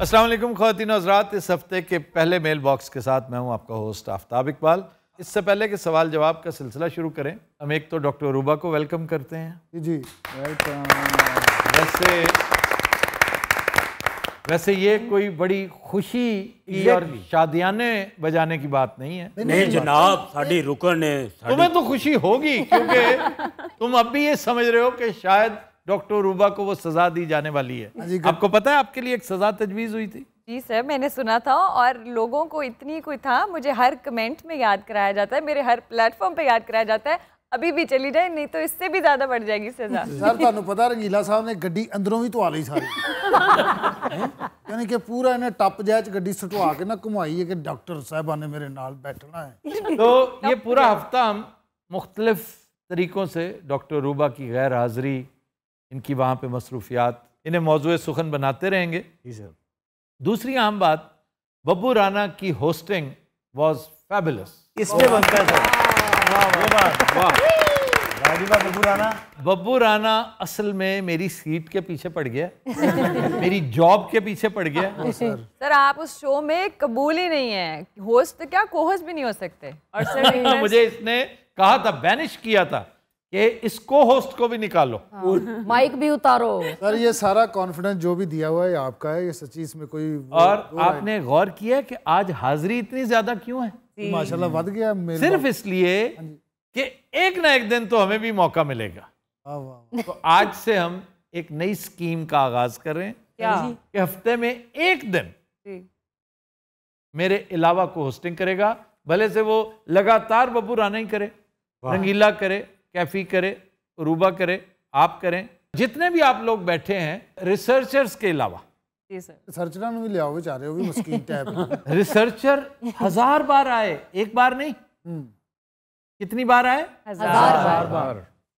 असल खातिन हजरात इस हफ्ते के पहले मेल बॉक्स के साथ मैं हूं आपका होस्ट आफ्ताब इकबाल इससे पहले कि सवाल जवाब का सिलसिला शुरू करें हम एक तो डॉक्टर रूबा को वेलकम करते हैं जी वैसे वैसे ये कोई बड़ी खुशी और शादियाने बजाने की बात नहीं है नहीं, नहीं जनाब साड़ी रुकन है तुम्हें तो खुशी होगी क्योंकि तुम अब भी ये समझ रहे हो कि शायद डॉक्टर रूबा को वो सजा दी जाने वाली है हाँ आपको पता है आपके लिए एक सजा तजवीज़ हुई थी जी सर मैंने सुना था और लोगों को इतनी कोई था मुझे हर कमेंट में याद कराया जाता है मेरे हर प्लेटफॉर्म पे याद कराया जाता है अभी भी चली जाए नहीं तो इससे भी ज्यादा बढ़ जाएगी सजा सर ਤੁਹਾਨੂੰ पता रंगीला साहब ने गड्डी अंदरों भी तो आ ਸਾਰੀ सारी यानी कि पूरा इन्हें टप जाए गड्डी सटवा के ना घुमाई है कि डॉक्टर ਸਾਹਿਬਾਨ ने मेरे नाल बैठना है तो ये पूरा हफ्ता हम मुख्तलिफ तरीक़ों से डॉक्टर रूबा की गैर हाजिरी इनकी वहाँ पर मसरूफियात इन्हें मौजूद सुखन बनाते रहेंगे दूसरी अहम बात बब्बू राना की होस्टिंग वॉज फैबुलस इसमें बनता था बब्बू राना असल में मेरी सीट के पीछे पड़ गया मेरी जॉब के पीछे पड़ गया हाँ, सर आप उस शो में कबूल ही नहीं है होस्ट क्या कोहस भी नहीं हो सकते मुझे इसने कहा था बैनिश किया था कि इसको होस्ट को भी निकालो हाँ। माइक भी उतारो सर ये सारा कॉन्फिडेंस जो भी दिया हुआ है आपका है ये सच्ची इसमें कोई और आपने गौर किया कि आज हाजिरी इतनी ज्यादा क्यों है माशाल्लाह बढ़ गया सिर्फ इसलिए हाँ कि एक ना एक दिन तो हमें भी मौका मिलेगा तो आज से हम एक नई स्कीम का आगाज करें कि हफ्ते में एक दिन मेरे अलावा को होस्टिंग करेगा भले से वो लगातार बबू राना ही करे रंगीला करे कैफी करे रूबा करे आप करें जितने भी आप लोग बैठे हैं रिसर्चर्स के अलावा रिसर्चर भी ले आओ भी रिसर्चर हजार बार आए एक बार नहीं हम्म। कितनी बार आए हजार बार, बार।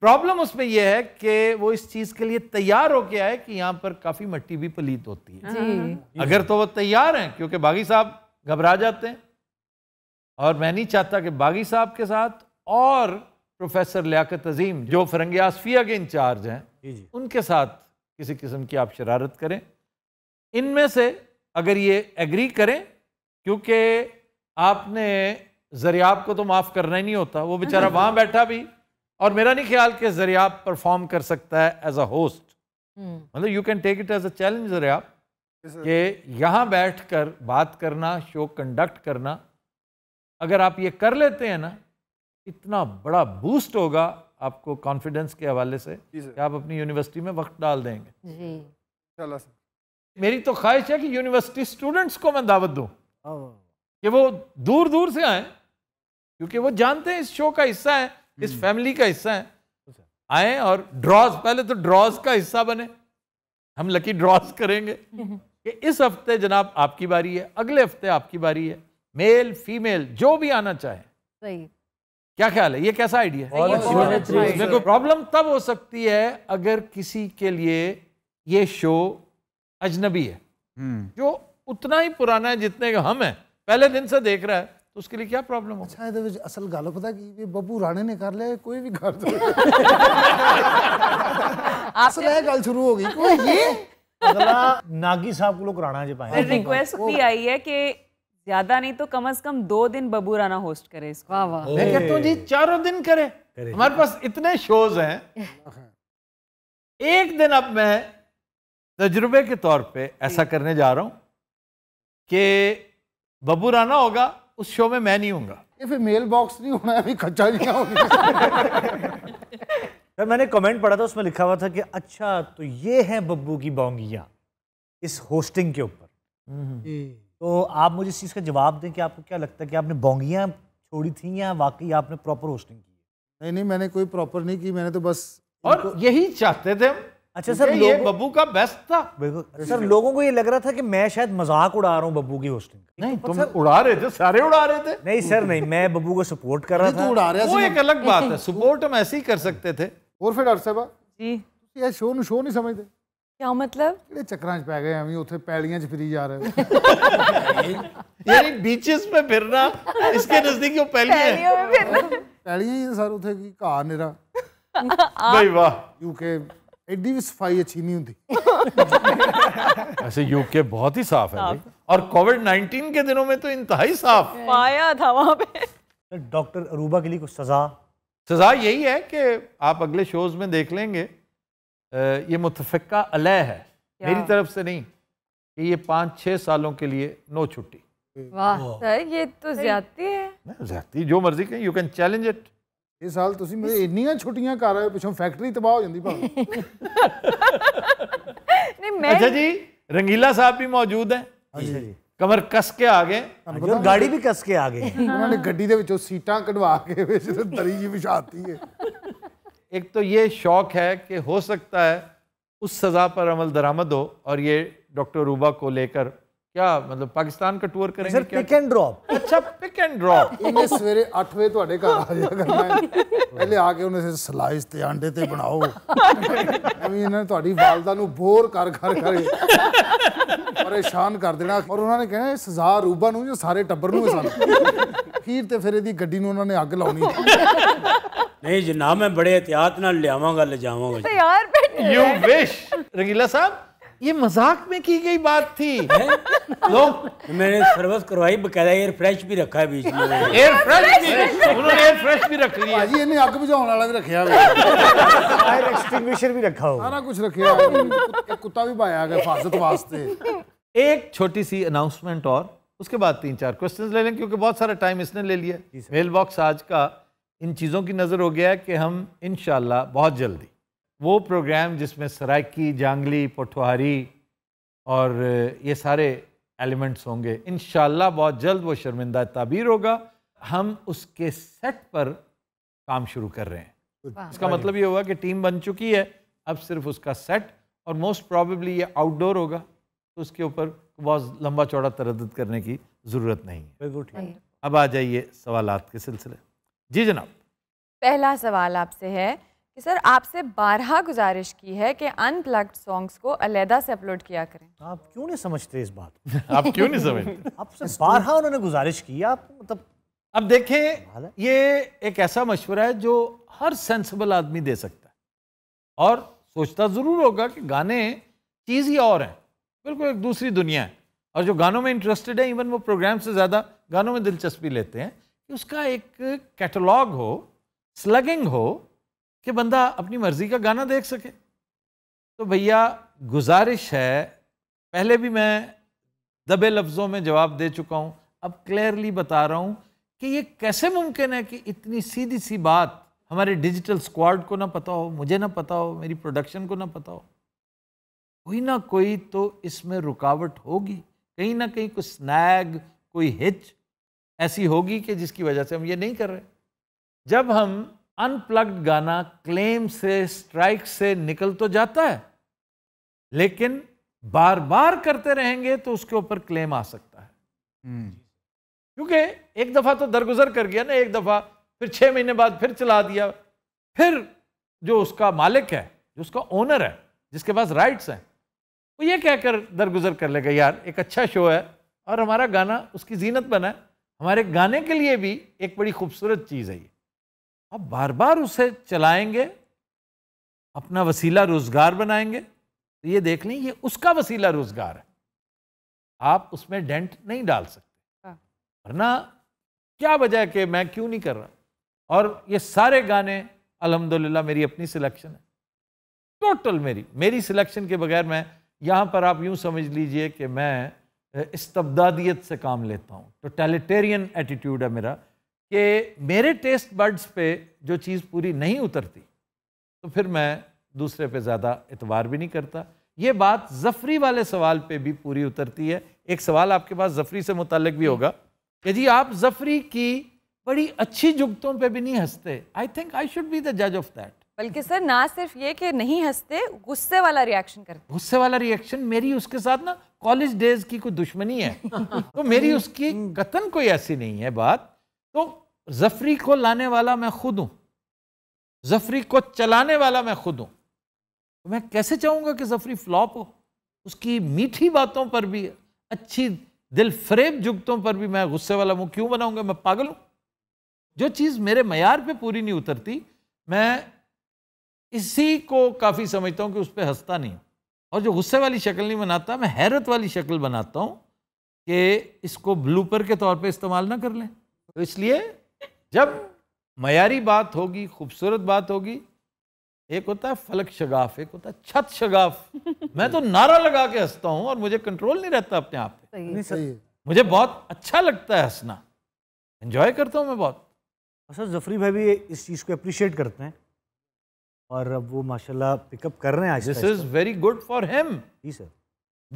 प्रॉब्लम उसमें यह है कि वो इस चीज के लिए तैयार होके आए कि यहाँ पर काफी मट्टी भी पलीत होती है हाँ। अगर तो वो तैयार हैं क्योंकि बागी साहब घबरा जाते हैं और मैं नहीं चाहता कि बागी साहब के साथ और प्रोफेसर लियाकत अजीम जो फरंग आसफिया के इंचार्ज हैं उनके साथ किसी किस्म की आप शरारत करें इनमें से अगर ये एग्री करें क्योंकि आपने जरियाब को तो माफ़ करना ही नहीं होता वो बेचारा वहाँ बैठा भी और मेरा नहीं ख्याल कि जरियाब परफॉर्म कर सकता है एज अ होस्ट मतलब you can take it as a challenge Zariyab कि यहाँ बैठ कर बात करना शो कंडक्ट करना अगर आप ये कर लेते हैं ना इतना बड़ा बूस्ट होगा आपको कॉन्फिडेंस के हवाले से कि आप अपनी यूनिवर्सिटी में वक्त डाल देंगे जी मेरी तो ख्वाहिश है कि यूनिवर्सिटी स्टूडेंट्स को मैं दावत दूँ कि वो दूर दूर से आए क्योंकि वो जानते हैं इस शो का हिस्सा है इस फैमिली हम्म। का हिस्सा है तो आए और ड्रॉज पहले तो ड्रॉज का हिस्सा बने हम लकी ड्रॉज करेंगे कि इस हफ्ते जनाब आपकी बारी है अगले हफ्ते आपकी बारी है मेल फीमेल जो भी आना चाहे सही क्या ख्याल है ये कैसा आइडिया है देखो प्रॉब्लम तब हो सकती है अगर किसी के लिए ये शो अजनबी है हम्म। जो उतना ही पुराना है जितने हम हैं पहले दिन से देख रहा है तो उसके लिए क्या प्रॉब्लम अच्छा तो है असल गालो पता कि बब्बू राणे ने कर लिया कोई भी कर तो- असल है गल शुरू हो गई ये नागी साहब को लोग राणा जी पाए रिक्वेस्ट भी आई है कि ज्यादा नहीं तो कम से कम दो दिन बबू राना होस्ट करे इसको वाह वाह मैं कहता हूँ जी चारों दिन करे हमारे पास इतने शोज हैं एक दिन अब मैं तजुर्बे के तौर पे ऐसा करने जा रहा हूं कि बबू राना होगा उस शो में मैं नहीं हूँ फिर मेल बॉक्स नहीं होना अभी खच्चा नहीं होगा मैंने कमेंट पढ़ा था उसमें लिखा हुआ था कि अच्छा तो ये है बब्बू की बोंगिया इस होस्टिंग के ऊपर हम्म। तो आप मुझे इस चीज़ का जवाब दें कि आपको क्या लगता है कि आपने बोंगियाँ छोड़ी थी या वाकई आपने प्रॉपर होस्टिंग की नहीं नहीं मैंने कोई प्रॉपर नहीं की मैंने तो बस और यही चाहते थे अच्छा सर ये बब्बू का बेस्ट था बिल्कुल सर लोगों को ये लग रहा था कि मैं शायद मजाक उड़ा रहा हूँ बब्बू की होस्टिंग का नहीं तो तुम सर, उड़ा रहे थे सारे उड़ा रहे थे नहीं सर नहीं मैं बब्बू को सपोर्ट कर रहा तो था उड़ा रहे वो एक अलग बात है सपोर्ट हम ऐसे ही कर सकते थे और फिर अरसेबा जी शो शो नहीं समझते क्या मतलब ये चक्कर पै गए अभी उसे पैलियां फिरी जा रहे यानी बीचेस पे फिरना इसके नजदीक वो पैलियां पैलियां ही सर उथे की घर नेरा भाई वाह यूके एडी भी सफाई अच्छी नहीं होती ऐसे यूके बहुत ही साफ है भाई और कोविड 19 के दिनों में तो इंतहाई साफ पाया था वहां पे डॉक्टर अरूबा के लिए कुछ सजा सजा यही है कि आप अगले शोज में देख लेंगे ये मुतफ़ा अलह है मेरी तरफ से नहीं कि ये पाँच छः सालों के लिए नो छुट्टी तो अच्छा रंगीला साहब भी मौजूद हाँ हाँ गाड़ी भी कस आ गए उन्होंने जी बिछाती है एक तो ये शौक़ है कि हो सकता है उस सज़ा पर अमल दरामद हो और ये डॉक्टर रूबा को लेकर ਕਿਆ ਮਤਲਬ ਪਾਕਿਸਤਾਨ ਕਾ ਟੂਰ ਕਰਾਂਗੇ ਸਰ ਪਿਕ ਐਂਡ ਡ੍ਰੌਪ ਅੱਛਾ ਪਿਕ ਐਂਡ ਡ੍ਰੌਪ ਇਹਨੇ ਸਵੇਰੇ 8 ਵਜੇ ਤੁਹਾਡੇ ਘਰ ਆ ਜਾਇਆ ਕਰਨਾ ਹੈ ਪਹਿਲੇ ਆ ਕੇ ਉਹਨੇ ਸਲਾਈਸ ਤੇ ਆਂਡੇ ਤੇ ਬਣਾਓ ਐਵੇਂ ਇਹਨਾਂ ਨੇ ਤੁਹਾਡੀ ਵਾਲਦਾ ਨੂੰ ਬੋਰ ਕਰ ਕਰ ਕਰੇ ਪਰੇਸ਼ਾਨ ਕਰ ਦੇਣਾ ਔਰ ਉਹਨਾਂ ਨੇ ਕਿਹਾ ਇਹ ਸਜ਼ਾ ਰੂਬਾ ਨੂੰ ਜਾਂ ਸਾਰੇ ਟੱਬਰ ਨੂੰ ਸਾਨੂੰ ਫਿਰ ਤੇ ਫਿਰ ਇਹਦੀ ਗੱਡੀ ਨੂੰ ਉਹਨਾਂ ਨੇ ਅੱਗ ਲਾਉਣੀ ਨਹੀਂ ਜਨਾਬ ਮੈਂ ਬੜੇ ਇਤਿਆਤ ਨਾਲ ਲਿਆਵਾਂਗਾ ਲਿਜਾਵਾਂਗਾ ਤੇ ਯਾਰ ਬੇਟੇ ਯੂ ਵਿਸ਼ ਰੰਗੀਲਾ ਸਾਹਿਬ ये मजाक में की गई बात थी लोग मैंने सर्विस करवाई बकायदा एयर फ्रेश भी रखा है बीच में एयर फ्रेश भी उन्होंने एयर फ्रेश भी रख लिया जी इन्हें आग भी जाने वाला भी रखा है फायर एक्सटिंग्विशर भी रखा हो सारा कुछ रखा एक कुत्ता भी पाया गया हिफाजत वास्ते एक छोटी सी अनाउंसमेंट और उसके बाद तीन चार क्वेश्चंस ले लें क्योंकि बहुत सारा टाइम इसने ले लिया मेल बॉक्स आज का इन चीज़ों की नज़र हो गया है कि हम इन बहुत जल्दी वो प्रोग्राम जिसमें सराकी जांगली पटवारी और ये सारे एलिमेंट्स होंगे इन बहुत जल्द वो शर्मिंदा ताबीर होगा हम उसके सेट पर काम शुरू कर रहे हैं इसका मतलब ये हुआ कि टीम बन चुकी है अब सिर्फ उसका सेट और मोस्ट प्रॉबेबली ये आउटडोर होगा तो उसके ऊपर बहुत लंबा चौड़ा तरद करने की ज़रूरत नहीं है अब आ जाइए सवाल के सिलसिले जी जनाब पहला सवाल आपसे है कि सर आपसे बारह गुजारिश की है कि अनप्लग्ड सॉन्ग्स को अलहदा से अपलोड किया करें आप क्यों नहीं समझते इस बात आप क्यों नहीं समझते आपसे बारहा उन्होंने गुजारिश की आप मतलब अब देखें ये एक ऐसा मशवरा है जो हर सेंसिबल आदमी दे सकता है और सोचता ज़रूर होगा कि गाने चीज़ ही और हैं बिल्कुल एक दूसरी दुनिया है और जो गानों में इंटरेस्टेड है इवन वो प्रोग्राम से ज़्यादा गानों में दिलचस्पी लेते हैं कि उसका एक कैटलॉग हो स्लगिंग हो कि बंदा अपनी मर्ज़ी का गाना देख सके तो भैया गुजारिश है पहले भी मैं दबे लफ्ज़ों में जवाब दे चुका हूँ अब क्लियरली बता रहा हूँ कि ये कैसे मुमकिन है कि इतनी सीधी सी बात हमारे डिजिटल स्क्वाड को ना पता हो मुझे ना पता हो मेरी प्रोडक्शन को ना पता हो कोई ना कोई तो इसमें रुकावट होगी कहीं ना कहीं कुछ स्नैग कोई हिच ऐसी होगी कि जिसकी वजह से हम ये नहीं कर रहे जब हम अनप्लग्ड गाना क्लेम से स्ट्राइक से निकल तो जाता है लेकिन बार बार करते रहेंगे तो उसके ऊपर क्लेम आ सकता है हम्म। क्योंकि एक दफ़ा तो दरगुजर कर गया ना एक दफ़ा फिर छः महीने बाद फिर चला दिया फिर जो उसका मालिक है जो उसका ओनर है जिसके पास राइट्स हैं वो ये कहकर दरगुजर कर लेगा यार एक अच्छा शो है और हमारा गाना उसकी जीनत बना है हमारे गाने के लिए भी एक बड़ी खूबसूरत चीज़ है ये आप बार बार उसे चलाएंगे अपना वसीला रोजगार बनाएंगे तो ये देख लें ये उसका वसीला रोजगार है आप उसमें डेंट नहीं डाल सकते हाँ। वरना क्या वजह कि मैं क्यों नहीं कर रहा और ये सारे गाने अल्हम्दुलिल्लाह मेरी अपनी सिलेक्शन है टोटल मेरी मेरी सिलेक्शन के बगैर मैं यहाँ पर आप यूँ समझ लीजिए कि मैं इस्तबदादियत से काम लेता हूँ टोटेलिटेरियन एटीट्यूड है मेरा कि मेरे टेस्ट बर्ड्स पे जो चीज़ पूरी नहीं उतरती तो फिर मैं दूसरे पे ज़्यादा इतवार भी नहीं करता ये बात जफरी वाले सवाल पे भी पूरी उतरती है एक सवाल आपके पास जफरी से मुतलक भी होगा कि जी आप जफरी की बड़ी अच्छी जुगतों पे भी नहीं हंसते I think I should be the जज ऑफ दैट बल्कि सर ना सिर्फ ये कि नहीं हंसते गुस्से वाला रिएक्शन करते गुस्से वाला रिएक्शन मेरी उसके साथ ना कॉलेज डेज की कोई दुश्मनी है तो मेरी उसकी कतन कोई ऐसी नहीं है बात तो जफरी को लाने वाला मैं खुद हूं जफरी को चलाने वाला मैं खुद हूं तो मैं कैसे चाहूँगा कि जफरी फ्लॉप हो उसकी मीठी बातों पर भी अच्छी दिल फ्रेब जुगतों पर भी मैं गुस्से वाला मुँह क्यों बनाऊंगा मैं पागल हूं जो चीज़ मेरे मैार पे पूरी नहीं उतरती मैं इसी को काफ़ी समझता हूँ कि उस पर हंसता नहीं और जो गुस्से वाली शक्ल नहीं बनाता मैं हैरत वाली शक्ल बनाता हूँ कि इसको ब्लूपर के तौर पे इस्तेमाल ना कर लें तो इसलिए जब मयारी बात होगी खूबसूरत बात होगी एक होता है फलक शगाफ एक होता है छत शगाफ मैं तो नारा लगा के हंसता हूं और मुझे कंट्रोल नहीं रहता अपने आप पे मुझे बहुत अच्छा लगता है हंसना एंजॉय करता हूँ मैं बहुत असर अच्छा, जफरी भाई भी इस चीज़ को अप्रिशिएट करते हैं और अब वो माशाल्लाह पिकअप कर रहे हैं this is very good for him जी sir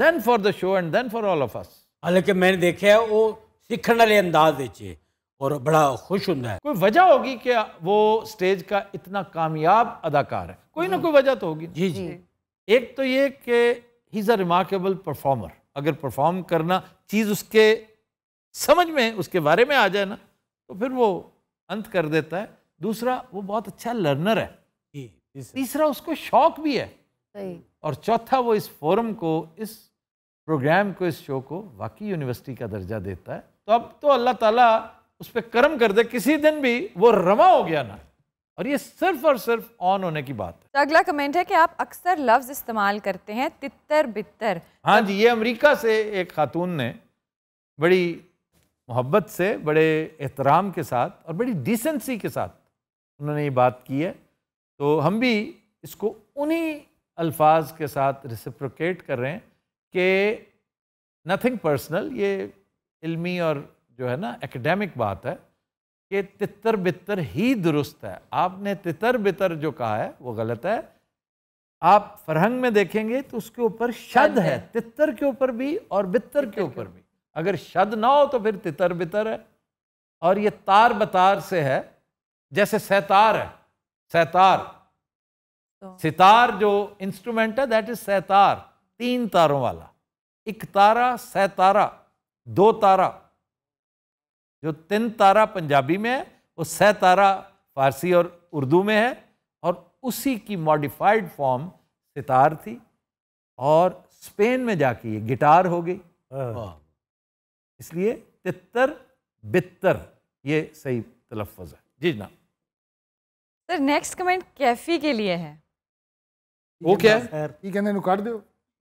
then for the show and then for all of us हालांकि मैंने देखा है वो सीखने वाले अंदाज और बड़ा खुश हूं कोई वजह होगी कि वो स्टेज का इतना कामयाब अदाकार है कोई ना कोई वजह तो होगी जी जी एक तो ये कि he is a remarkable performer अगर परफॉर्म करना चीज़ उसके समझ में उसके बारे में आ जाए ना तो फिर वो अंत कर देता है दूसरा वो बहुत अच्छा लर्नर है तीसरा उसको शौक भी है और चौथा वो इस फोरम को इस प्रोग्राम को इस शो को वाकई यूनिवर्सिटी का दर्जा देता है तो अब तो अल्लाह ताला उस पर कर्म कर दे किसी दिन भी वो रवा हो गया ना और ये सिर्फ और सिर्फ ऑन होने की बात है तो अगला कमेंट है कि आप अक्सर लफ्ज इस्तेमाल करते हैं तितर बितर हाँ जी ये अमेरिका से एक खातून ने बड़ी मोहब्बत से बड़े एहतराम के साथ और बड़ी डिसेंसी के साथ उन्होंने ये बात की है तो हम भी इसको उन्हीं अल्फाज के साथ रिसिप्रोकेट कर रहे हैं कि नथिंग पर्सनल ये इल्मी और जो है ना एकेडमिक बात है कि तितर बितर ही दुरुस्त है आपने तितर बितर जो कहा है वो गलत है आप फरहंग में देखेंगे तो उसके ऊपर शद है तितर के ऊपर भी और बितर के ऊपर भी अगर शद ना हो तो फिर तितर बितर है और ये तार बतार से है जैसे सैतार है सैतार तो। सितार जो इंस्ट्रूमेंट है दैट इज सैतार तीन तारों वाला तारा सैतारा दो तारा जो तीन तारा पंजाबी में है वो सह तारा फारसी और उर्दू में है और उसी की मॉडिफाइड फॉर्म सितार थी और स्पेन में जाके ये गिटार हो गई हाँ। इसलिए तितर बितर ये सही तलफ़ है जी जना सर नेक्स्ट कमेंट कैफी के लिए है वो क्या है ये कहने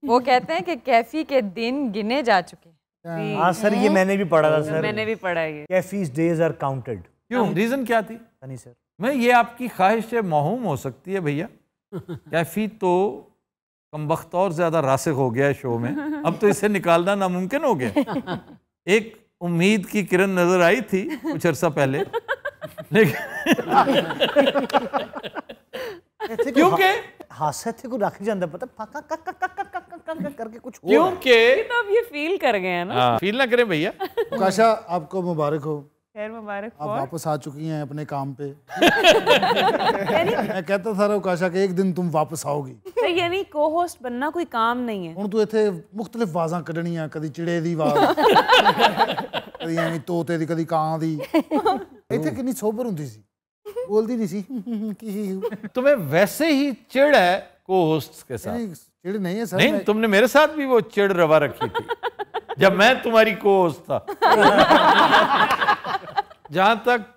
वो कहते हैं कि कैफी के दिन गिने जा चुके हैं अच्छा। हाँ सर ये मैंने भी पढ़ा था सर मैंने भी पढ़ा है कैफीज डेज आर काउंटेड क्यों रीजन हाँ। क्या थी नहीं सर मैं ये आपकी ख्वाहिश से महूम हो सकती है भैया कैफी तो कम वक्त और ज़्यादा रासिक हो गया है शो में अब तो इसे निकालना नामुमकिन हो गया एक उम्मीद की किरण नज़र आई थी कुछ अर्सा पहले लेकिन क्योंकि हास्य को रख जाता पता करके कुछ क्योंकि तो आप ये फील कर गए हैं ना फील हाँ, ना करें भैया काशा आपको मुबारक हो मुबारक आप वापस आ चुकी हैं अपने काम पे मैं कहता था काशा कि एक दिन तुम वापस आओगी तो यानी को होस्ट बनना कोई काम नहीं है ਹੁਣ ਤੂੰ ਇੱਥੇ ਮੁxtਲਿਫ ਵਾਜ਼ਾਂ ਕੱਢਣੀਆਂ ਕਦੀ ਚਿੜੇ ਦੀ ਆਵਾਜ਼ ਕਦੀ ਐਵੇਂ ਤੋਤੇ ਦੀ ਕਦੀ ਕਾਂ ਦੀ ਇੱਥੇ ਕਿੰਨੀ ਸੋਬਰ ਹੁੰਦੀ ਸੀ ਬੋਲਦੀ ਨਹੀਂ ਸੀ तुम्हें वैसे ही चिड़ है को होस्ट के साथ नहीं, चिड़ नहीं है सर नहीं तुमने मेरे साथ भी वो चिड़ रवा रखी थी जब मैं तुम्हारी को होस्ट था जहां तक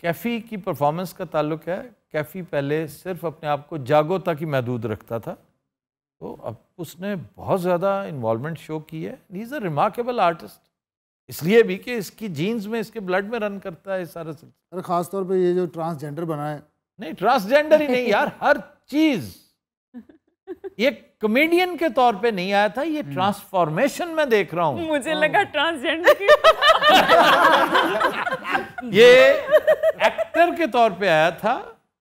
कैफी की परफॉर्मेंस का ताल्लुक है कैफी पहले सिर्फ अपने आप को जागो तक ही महदूद रखता था तो अब उसने बहुत ज़्यादा इन्वॉल्वमेंट शो की है इज़ अ रिमार्केबल आर्टिस्ट इसलिए भी कि इसकी जीन्स में इसके ब्लड में रन करता है सारा सिलसिला खासतौर पर ये जो ट्रांसजेंडर बना है नहीं ट्रांसजेंडर ही नहीं यार हर चीज़ ये कॉमेडियन के तौर पे नहीं आया था ये ट्रांसफॉर्मेशन हम्म। में देख रहा हूँ मुझे लगा ट्रांसजेंडर ये एक्टर के तौर पे आया था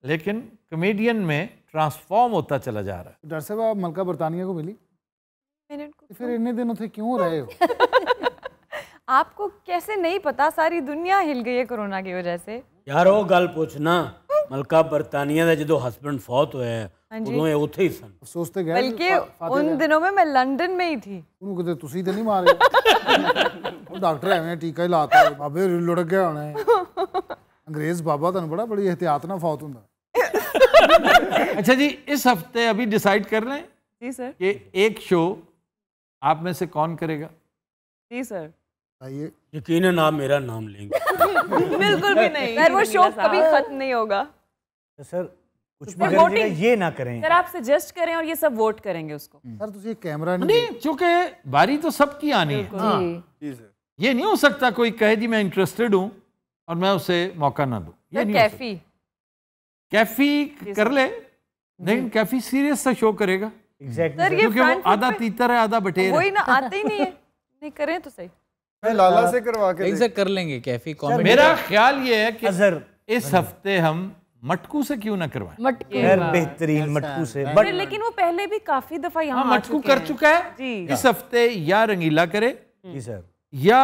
लेकिन कॉमेडियन में ट्रांसफॉर्म होता चला जा रहा है डॉक्टर साहब आप मलका बरतानिया को मिली फिर इतने दिनों से क्यों रहे हो आपको कैसे नहीं पता सारी दुनिया हिल गई है कोरोना की वजह से यार वो गल पूछना मलका बरतानिया का जो हस्बैंड फौत होया है ਉਹਨੇ ਉੱਥੇ ਹੀ ਸਨ ਅਫਸੋਸ ਤੇ ਗਏ ਬਲਕਿ ਉਨ ਦਿਨੋਂ ਮੈਂ ਮੈਂ ਲੰਡਨ ਮੇ ਹੀ ਥੀ ਉਹਨੂੰ ਕਿਤੇ ਤੁਸੀਂ ਤੇ ਨਹੀਂ ਮਾਰੇ ਉਹ ਡਾਕਟਰ ਐਵੇਂ ਟੀਕਾ ਹੀ ਲਾਤਾ ਬਾਬੇ ਲੁੜਕ ਗਿਆ ਹੋਣਾ अंग्रेज बाबा तुम बड़ा बड़ी एहतियात ना फौत होंगे अच्छा जी इस हफ्ते अभी डिसाइड कर रहे हैं जी सर कि एक शो आप में से कौन करेगा जी सर आइए यकीन आप मेरा नाम लेंगे बिल्कुल भी नहीं सर वो शो कभी खत्म नहीं होगा तो सर कुछ तो भी ये ना करें सर आप सजेस्ट करें और ये सब वोट करेंगे उसको हम्म। सर तुझे कैमरा नहीं, नहीं बारी तो सबकी आनी है हाँ। ये नहीं हो सकता कोई कहे जी मैं इंटरेस्टेड हूँ और मैं उसे मौका ना दू ये कैफी कैफी कर ले लेकिन कैफी सीरियस से शो करेगा सर ये आधा तीतर है आधा बटेर नहीं तो करवा कर लेंगे हाँ, इस हफ्ते हम मटकू से क्यों ना करवाए मटकू बेहतरीन मटकू से बट लेकिन वो पहले भी काफी दफा यहाँ हाँ, मटकू कर चुका है इस हाँ। हफ्ते या रंगीला करे जी सर या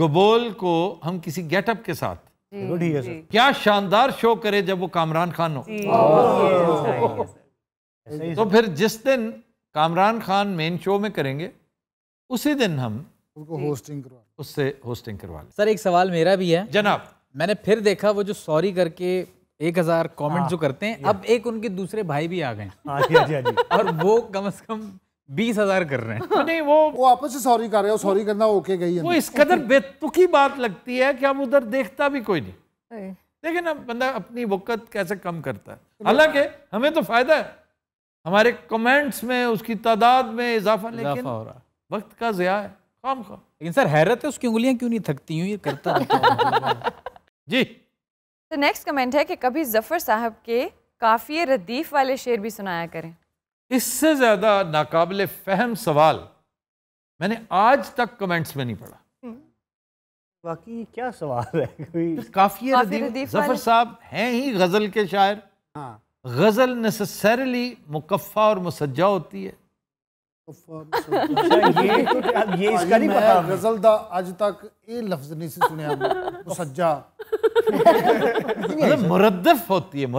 गोबोल को हम किसी गेटअप के साथ क्या शानदार शो करे जब वो कामरान खान हो तो, तो फिर जिस दिन कामरान खान मेन शो में करेंगे उसी दिन हम उनको होस्टिंग करवा उससे होस्टिंग करवा सर एक सवाल मेरा भी है जनाब मैंने फिर देखा वो जो सॉरी करके एक हजार कॉमेंट हाँ। जो करते हैं अब एक उनके दूसरे भाई भी आ गए हाँ हाँ और वो कम अज कम बीस हजार कर रहे हैं नहीं वो वो आपस से सॉरी कर रहे हैं सॉरी करना ओके गई वो इस कदर बेतुकी बात लगती है कि अब उधर देखता भी कोई नहीं लेकिन अब बंदा अपनी वक़्त कैसे कम करता है हालांकि हमें तो फायदा है हमारे कमेंट्स में उसकी तादाद में इजाफा लेकिन हो रहा वक्त का जया है काम खा लेकिन सर हैरत है उसकी उंगलियां क्यों नहीं थकती हूँ ये करता जी तो नेक्स्ट कमेंट है कि कभी जफ़र साहब के काफ़ी रदीफ वाले शेर भी सुनाया करें इससे ज़्यादा नाकबिल फहम सवाल मैंने आज तक कमेंट्स में नहीं पढ़ा हम्म। बाकी क्या सवाल है कोई काफ़ी जफ़र साहब हैं ही गज़ल के शायर हाँ गज़ल नेसेसरली मुकफ़ा और मुसज्जा होती है अच्छा, हाँ, इसका नहीं पता आज तक ये लफ्ज नहीं से मतलब होती है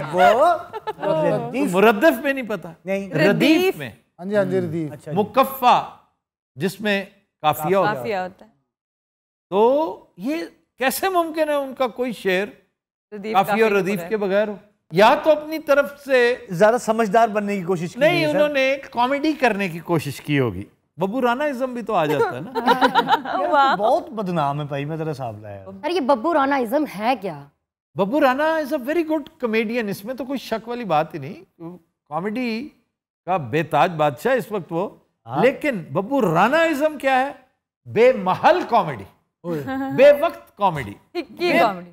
हाँ। तो में नहीं पता नहीं रदीफ में हाँ जी हाँ जी रदीफ अच्छा मुकफ्फा जिसमें काफिया होता है तो ये कैसे मुमकिन है उनका कोई शेर काफिया और रदीफ के बगैर हो या तो अपनी तरफ से ज्यादा समझदार बनने की कोशिश की नहीं उन्होंने कॉमेडी करने की कोशिश की होगी बब्बू राना इज्म भी तो आ जाता है ना तो बहुत बदनाम है भाई मैं तरह लाया अरे ये बब्बू राना इज्म है क्या Babbu Rana is a very good comedian इसमें तो कोई शक वाली बात ही नहीं कॉमेडी का बेताज बादशाह इस वक्त वो हाँ। लेकिन बब्बू राना इज्म क्या है बेमहल कॉमेडी बेवक्त कॉमेडी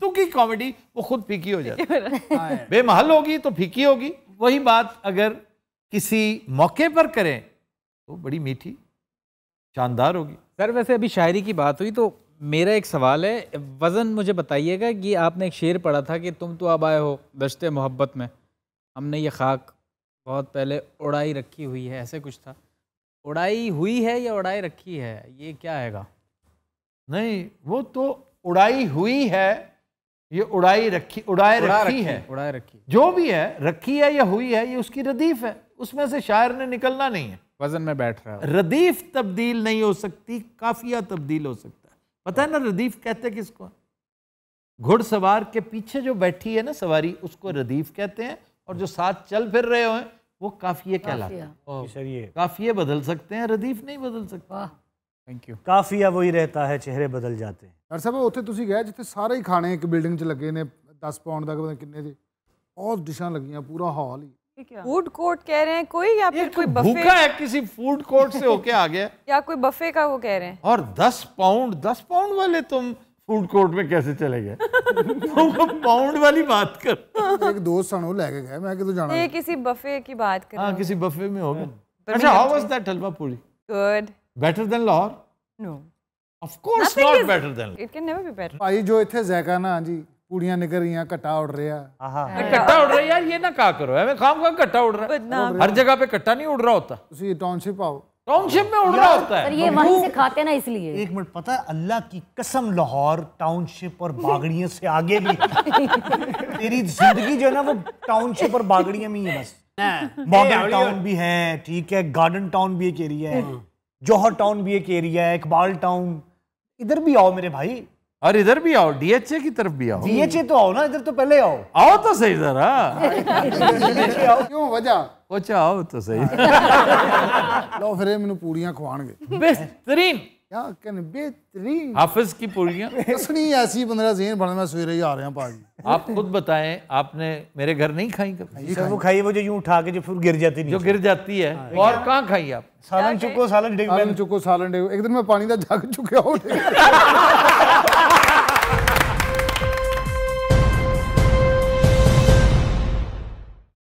तुकी कॉमेडी वो खुद फीकी हो जाती हाँ, है बेमहल होगी तो फीकी होगी वही बात अगर किसी मौके पर करें तो बड़ी मीठी शानदार होगी सर वैसे अभी शायरी की बात हुई तो मेरा एक सवाल है वज़न मुझे बताइएगा कि आपने एक शेर पढ़ा था कि तुम तो अब आए हो दशते मोहब्बत में हमने ये खाक बहुत पहले उड़ाई रखी हुई है ऐसे कुछ था उड़ाई हुई है या उड़ाई रखी है ये क्या आएगा नहीं वो तो उड़ाई हुई है ये उड़ाई रखी उड़ाए उड़ा रखी, रखी है उड़ाए रखी जो भी है रखी है या हुई है ये उसकी रदीफ है उसमें से शायर ने निकलना नहीं है वजन में बैठ रहा है रदीफ तब्दील नहीं हो सकती काफिया तब्दील हो सकता है पता है ना रदीफ कहते किसको घुड़सवार के पीछे जो बैठी है ना सवारी उसको रदीफ कहते हैं और जो साथ चल फिर रहे हो वो काफिये कहलाते हैं काफिये बदल सकते हैं रदीफ नहीं बदल सकता थैंक यू काफ़ी है वही रहता है चेहरे बदल जाते हैं ਸਾਹਿਬ साहब उत्तर ਗਏ गए जितने सारे ही खाने एक बिल्डिंग लगे ने दस पाउंड तक पता ਕਿੰਨੇ बहुत डिशा ਡਿਸ਼ਾਂ पूरा हॉल ही फूड कोर्ट कह रहे हैं कोई या फिर कोई बफे भूखा है किसी फूड कोर्ट से होके आ गया या कोई बफे का वो कह रहे हैं और दस पाउंड दस पाउंड वाले तुम फूड कोर्ट में कैसे चले गए पाउंड वाली बात कर एक दोस्त सन लेके गए मैं तो जाना ये किसी बफे की बात कर हां किसी बफे में होगा हाँ। अच्छा how was that halwa puri good Better than Lahore? No. Of course Nothing not is, better than It can never be better. भाई जो इथे जैकाना हाँ जी पूड़ियां निकल रही हैं कट्टा उड़ रहा है हाँ। कट्टा उड़ रहा है यार ये ना कहा करो हमें खाम का कट्टा उड़ रहा है हर जगह पे कट्टा नहीं उड़ रहा होता तुसी टाउनशिप आओ टाउनशिप में उड़ रहा होता है ये वहीं से खाते ना इसलिए एक मिनट पता है अल्लाह की कसम लाहौर टाउनशिप और बागड़ियों से आगे भी तेरी जिंदगी जो है ना वो टाउनशिप और बागड़ियों में ही है बस मॉडर्न टाउन भी है ठीक है गार्डन टाउन भी एक एरिया है हाँ। जौहर टाउन भी एक एरिया है इकबाल टाउन इधर भी आओ मेरे भाई और इधर भी आओ डीएचए की तरफ भी आओ डीएचए तो आओ ना इधर तो पहले आओ आओ तो सही जरा क्यों वजह अच्छा आओ तो सही लो फिर मैं ਪੂੜੀਆਂ ਖਵਾਣਗੇ बेहतरीन हाफिज की पूरियाँ ऐसी पंद्रह जेन बना में सवेरे ही आ रहे हैं पाजी आप खुद बताएं आपने मेरे घर नहीं खाई कभी वो खाई वो जो यूं उठा के जो फिर गिर जाती नहीं जो गिर जाती है हाँ। और कहाँ खाई आप सालन चुको सालन डिग सालन चुको सालन डिग एक दिन मैं पानी का जाग चुके हूँ